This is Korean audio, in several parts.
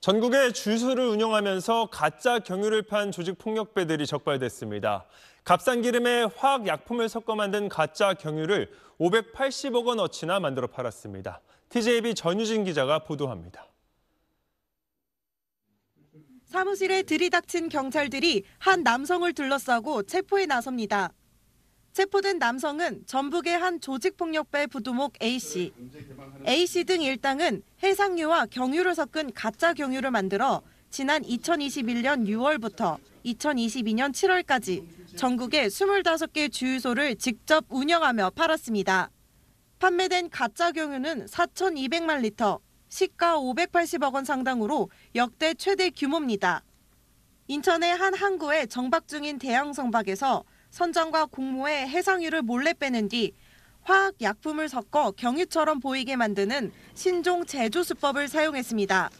전국의 주소를 운영하면서 가짜 경유를 판 조직 폭력배들이 적발됐습니다. 값싼 기름에 화학 약품을 섞어 만든 가짜 경유를 580억 원어치나 만들어 팔았습니다. TJB 전유진 기자가 보도합니다. 사무실에 들이닥친 경찰들이 한 남성을 둘러싸고 체포에 나섭니다. 체포된 남성은 전북의 한 조직폭력배 부두목 A씨. A씨 등 일당은 해상류와 경유를 섞은 가짜 경유를 만들어 지난 2021년 6월부터 2022년 7월까지 전국의 25개 주유소를 직접 운영하며 팔았습니다. 판매된 가짜 경유는 4,200만 리터, 시가 580억 원 상당으로 역대 최대 규모입니다. 인천의 한 항구에 정박 중인 대형 성박에서 선장과 공모에 해상유를 몰래 빼낸 뒤 화학약품을 섞어 경유처럼 보이게 만드는 신종 제조수법을 사용했습니다.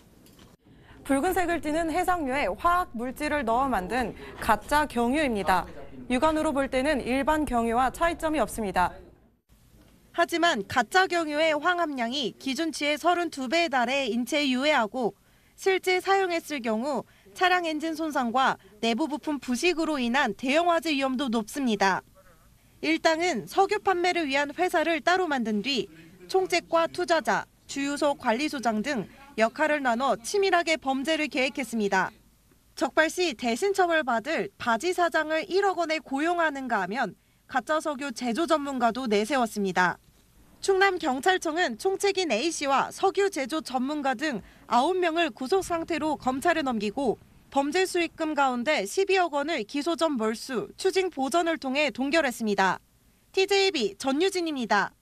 붉은색을 띠는 해상유에 화학 물질을 넣어 만든 가짜 경유입니다. 육안으로 볼 때는 일반 경유와 차이점이 없습니다. 하지만 가짜 경유의 황함량이 기준치의 32배에 달해 인체에 유해하고 실제 사용했을 경우 차량 엔진 손상과 내부 부품 부식으로 인한 대형 화재 위험도 높습니다. 일당은 석유 판매를 위한 회사를 따로 만든 뒤 총책과 투자자, 주유소 관리소장 등 역할을 나눠 치밀하게 범죄를 계획했습니다. 적발 시 대신 처벌받을 바지 사장을 1억 원에 고용하는가 하면 가짜 석유 제조 전문가도 내세웠습니다. 충남경찰청은 총책인 A씨와 석유 제조 전문가 등 9명을 구속 상태로 검찰에 넘기고 범죄 수익금 가운데 12억 원을 기소전 몰수, 추징 보전을 통해 동결했습니다. TJB 전유진입니다.